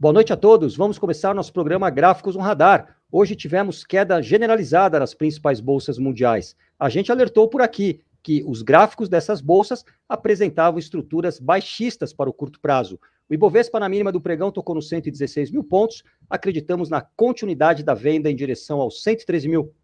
Boa noite a todos. Vamos começar nosso programa Gráficos no Radar. Hoje tivemos queda generalizada nas principais bolsas mundiais. A gente alertou por aqui que os gráficos dessas bolsas apresentavam estruturas baixistas para o curto prazo. O Ibovespa, na mínima do pregão, tocou nos 116 mil pontos. Acreditamos na continuidade da venda em direção aos 113 mil.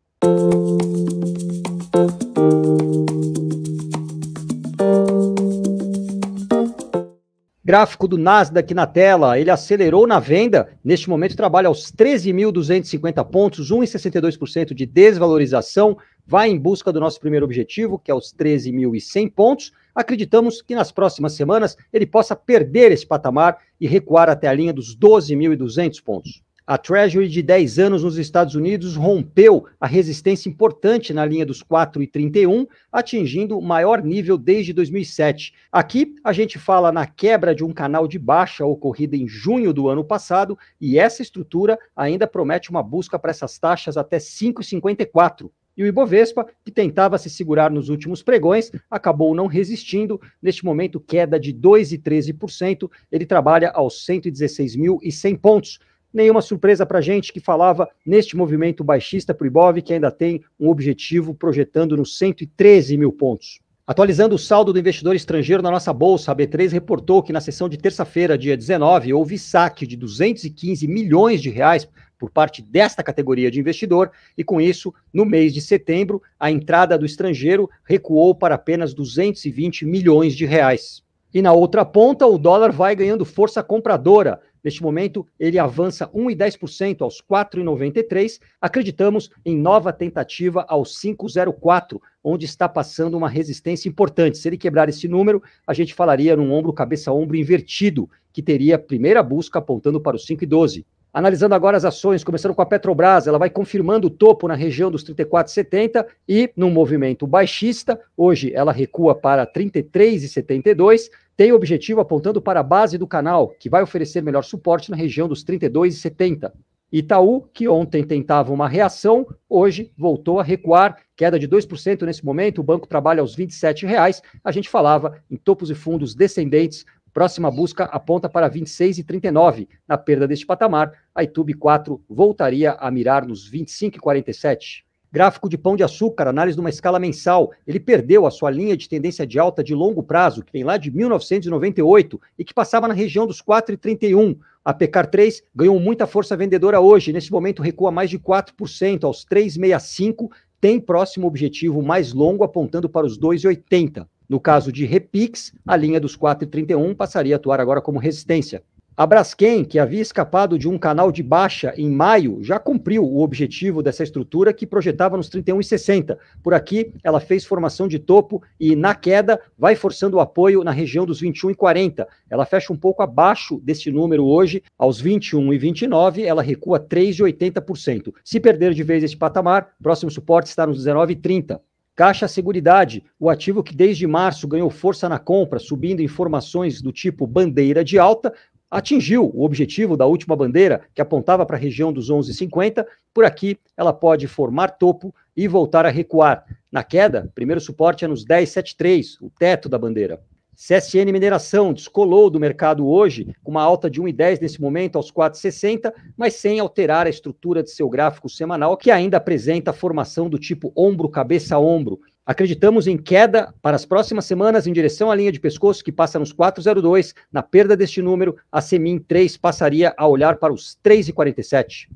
Gráfico do Nasdaq na tela, ele acelerou na venda, neste momento trabalha aos 13.250 pontos, 1,62% de desvalorização, vai em busca do nosso primeiro objetivo, que é os 13.100 pontos. Acreditamos que nas próximas semanas ele possa perder esse patamar e recuar até a linha dos 12.200 pontos. A Treasury de 10 anos nos Estados Unidos rompeu a resistência importante na linha dos 4,31, atingindo o maior nível desde 2007. Aqui a gente fala na quebra de um canal de baixa ocorrida em junho do ano passado, e essa estrutura ainda promete uma busca para essas taxas até 5,54. E o Ibovespa, que tentava se segurar nos últimos pregões, acabou não resistindo. Neste momento, queda de 2,13%. Ele trabalha aos 116.100 pontos nenhuma surpresa para a gente que falava neste movimento baixista para o Ibov, que ainda tem um objetivo projetando nos 113 mil pontos. Atualizando o saldo do investidor estrangeiro na nossa bolsa, a B3 reportou que na sessão de terça-feira, dia 19, houve saque de 215 milhões de reais por parte desta categoria de investidor, e com isso, no mês de setembro, a entrada do estrangeiro recuou para apenas 220 milhões de reais. E na outra ponta, o dólar vai ganhando força compradora. Neste momento, ele avança 1,10% aos 4,93. Acreditamos em nova tentativa aos 5,04, onde está passando uma resistência importante. Se ele quebrar esse número, a gente falaria num ombro cabeça-ombro invertido, que teria a primeira busca apontando para os 5,12. Analisando agora as ações, começando com a Petrobras, ela vai confirmando o topo na região dos 34,70 e num movimento baixista. Hoje ela recua para 33,72 tem o objetivo apontando para a base do canal, que vai oferecer melhor suporte na região dos 32 e 70. Itaú, que ontem tentava uma reação, hoje voltou a recuar, queda de 2% nesse momento, o banco trabalha aos R$ 27,00. A gente falava em topos e fundos descendentes, próxima busca aponta para 26,39. Na perda deste patamar, a ITUB 4 voltaria a mirar nos 25,47. Gráfico de pão de açúcar, análise numa escala mensal. Ele perdeu a sua linha de tendência de alta de longo prazo, que tem lá de 1998 e que passava na região dos 4,31. A Pecar 3 ganhou muita força vendedora hoje. Nesse momento recua mais de 4% aos 3,65. Tem próximo objetivo mais longo apontando para os 2,80. No caso de Repix, a linha dos 4,31 passaria a atuar agora como resistência. A Braskem, que havia escapado de um canal de baixa em maio, já cumpriu o objetivo dessa estrutura que projetava nos 31,60. Por aqui, ela fez formação de topo e, na queda, vai forçando o apoio na região dos 21,40. Ela fecha um pouco abaixo desse número hoje, aos 21,29, ela recua 3,80%. Se perder de vez este patamar, próximo suporte está nos 19,30. Caixa Seguridade, o ativo que desde março ganhou força na compra, subindo informações do tipo bandeira de alta, atingiu o objetivo da última bandeira, que apontava para a região dos 11,50. Por aqui, ela pode formar topo e voltar a recuar. Na queda, primeiro suporte é nos 10,73, o teto da bandeira. CSN Mineração descolou do mercado hoje, com uma alta de 1,10 nesse momento aos 4,60, mas sem alterar a estrutura de seu gráfico semanal, que ainda apresenta a formação do tipo ombro-cabeça-ombro, ombro cabeça ombro Acreditamos em queda para as próximas semanas em direção à linha de pescoço que passa nos 402. Na perda deste número, a Semin 3 passaria a olhar para os 3,47.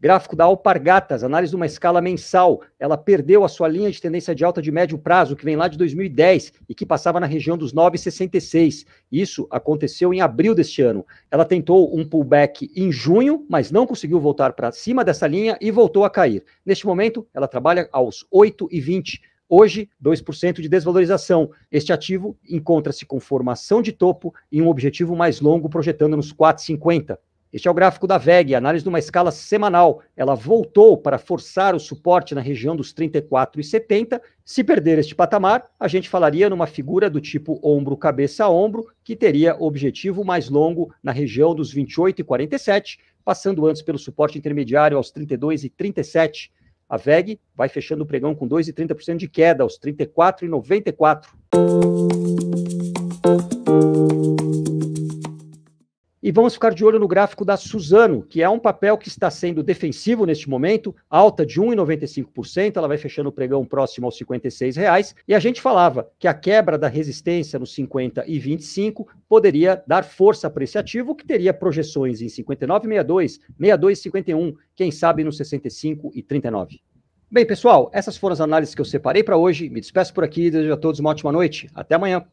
Gráfico da Alpargatas, análise de uma escala mensal. Ela perdeu a sua linha de tendência de alta de médio prazo, que vem lá de 2010 e que passava na região dos 9,66. Isso aconteceu em abril deste ano. Ela tentou um pullback em junho, mas não conseguiu voltar para cima dessa linha e voltou a cair. Neste momento, ela trabalha aos 8,20 Hoje, 2% de desvalorização. Este ativo encontra-se com formação de topo e um objetivo mais longo projetando nos 4,50. Este é o gráfico da VEG, análise de uma escala semanal. Ela voltou para forçar o suporte na região dos 34,70. Se perder este patamar, a gente falaria numa figura do tipo ombro, cabeça, ombro, que teria objetivo mais longo na região dos 28,47, passando antes pelo suporte intermediário aos 32,37. A VEG vai fechando o pregão com 2,30% de queda aos 34,94. vamos ficar de olho no gráfico da Suzano, que é um papel que está sendo defensivo neste momento, alta de 1,95%, ela vai fechando o pregão próximo aos R$ 56,00, e a gente falava que a quebra da resistência nos 50 e 25 poderia dar força para esse ativo, que teria projeções em 59,62, 62,51, quem sabe nos 65 e 39. Bem, pessoal, essas foram as análises que eu separei para hoje. Me despeço por aqui, desejo a todos uma ótima noite. Até amanhã.